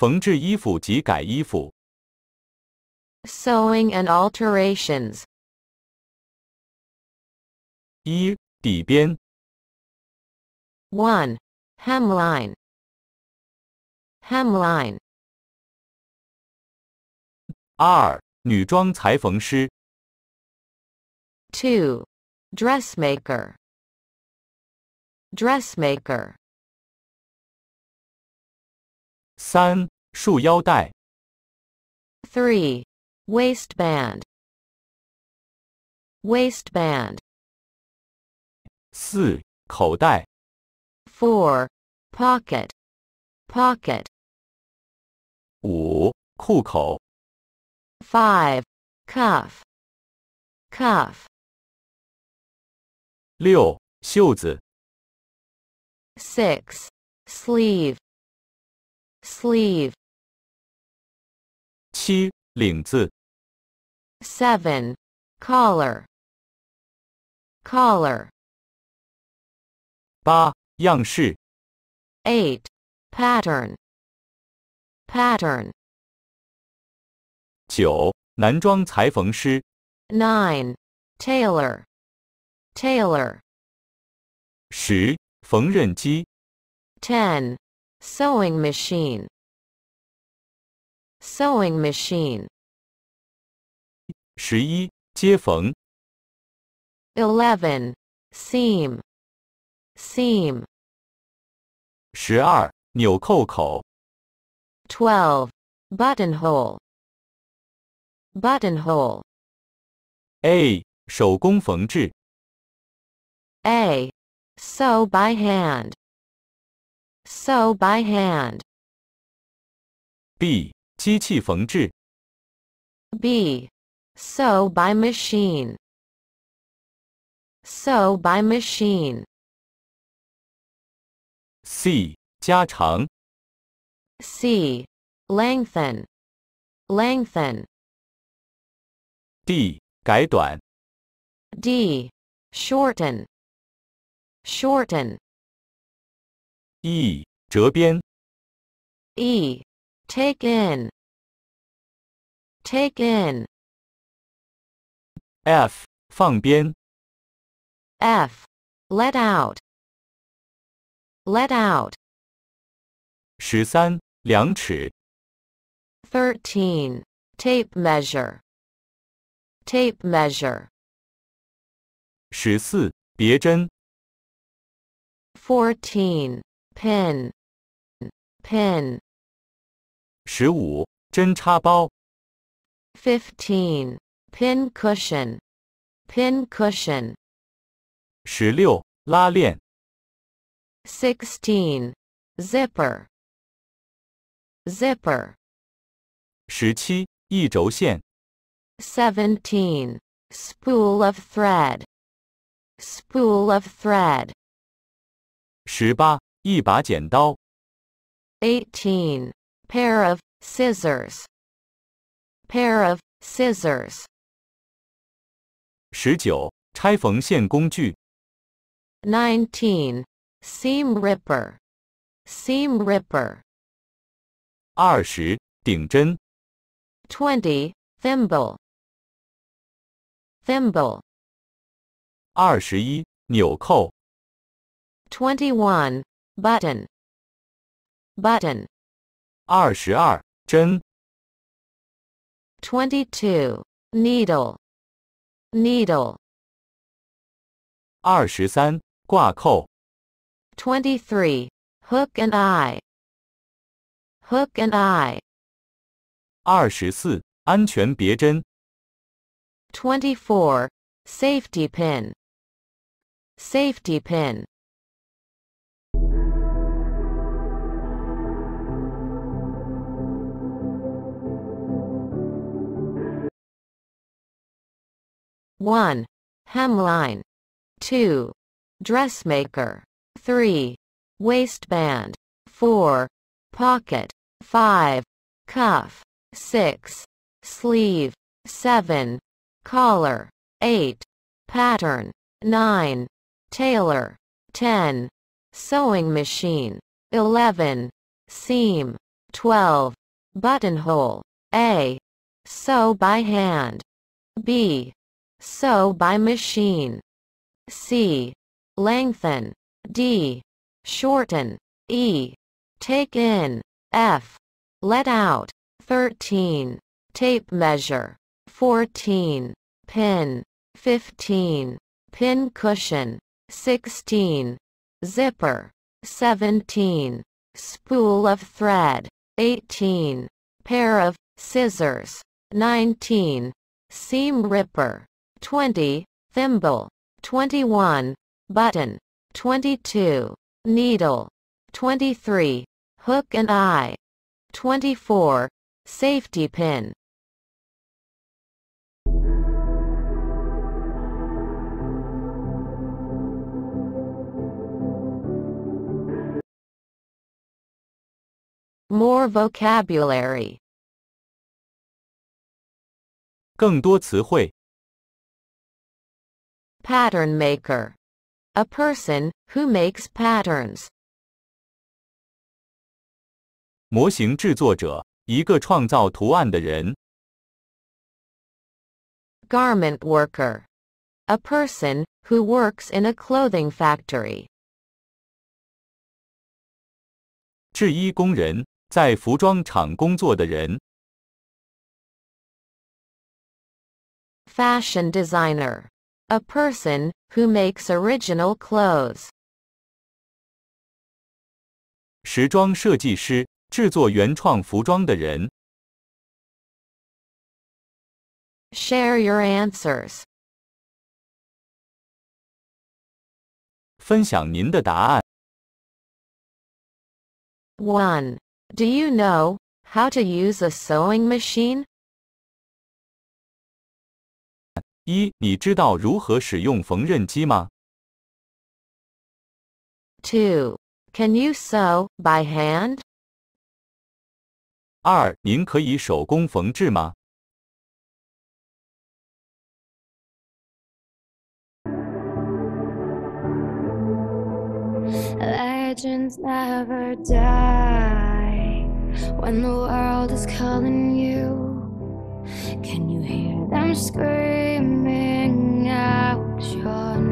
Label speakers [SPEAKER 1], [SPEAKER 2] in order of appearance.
[SPEAKER 1] 缝制衣服及改衣服。Sewing and alterations。一、底边。One, hemline. Hemline. 二、女装裁缝师。Two, dressmaker. Dressmaker. 三、束腰带。Three, waistband, waistband. 四、口袋。Four, pocket, pocket. 五、裤口。Five, cuff, cuff. 六、袖子。Six, sleeve, sleeve 七领子 seven collar collar 八样式 eight pattern pattern 九男装裁缝师 nine tailor tailor 十缝纫机 ten sewing machine sewing machine 十一接缝 eleven seam seam 十二纽扣口 twelve buttonhole buttonhole a 手工缝制 a sew by hand sew by hand. B. 机器缝制 B. Sew by machine. Sew by machine. C. 加长 C. Lengthen. Lengthen. D. 改短 D. Shorten. Shorten e 折边 e take in take in f 放边 f let out let out 十三量尺 thirteen tape measure tape measure 十四别针 fourteen pen pen 十五针插包
[SPEAKER 2] fifteen pin cushion pin cushion
[SPEAKER 1] 十六拉链
[SPEAKER 2] sixteen zipper
[SPEAKER 1] zipper 十七一轴线 seventeen spool of thread spool of thread 十八 Eighteen Pair of scissors. Pair of
[SPEAKER 2] scissors. 19. Seam ripper. Seam ripper.
[SPEAKER 1] 20. thimble Thimble. Thimble. 21 button button 二十二针 twenty-two needle needle 二十三挂扣
[SPEAKER 2] twenty-three hook and eye hook and eye
[SPEAKER 1] 二十四安全别针 twenty-four safety pin
[SPEAKER 2] safety pin 1. Hemline. 2. Dressmaker. 3. Waistband. 4. Pocket. 5. Cuff. 6. Sleeve. 7. Collar. 8. Pattern. 9. Tailor. 10. Sewing machine. 11. Seam. 12. Buttonhole. A. Sew by hand. B. So by machine. C. Lengthen. D. Shorten. E. Take in. F. Let out. 13. Tape measure. 14. Pin. 15. Pin cushion. 16. Zipper. 17. Spool of thread. 18. Pair of scissors. 19. Seam ripper. 20, thimble, 21, button, 22, needle, 23, hook and eye, 24, safety pin.
[SPEAKER 1] More vocabulary 更多词汇 Pattern maker. A person who makes patterns. 模型制作者，一个创造图案的人。
[SPEAKER 2] Garment worker. A person who works in a
[SPEAKER 1] clothing factory. 制衣工人，在服装厂工作的人。
[SPEAKER 2] Fashion designer. A person who makes original
[SPEAKER 1] clothes. 时装设计师，制作原创服装的人。Share your answers. 分享您的答案。One. Do you know how to use a sewing machine? 一，你知道如何使用缝纫机吗？Two, can you sew by hand? 二，您可以手工缝制吗
[SPEAKER 2] ？legends never die when the world is calling you. Can you hear them screaming out your name?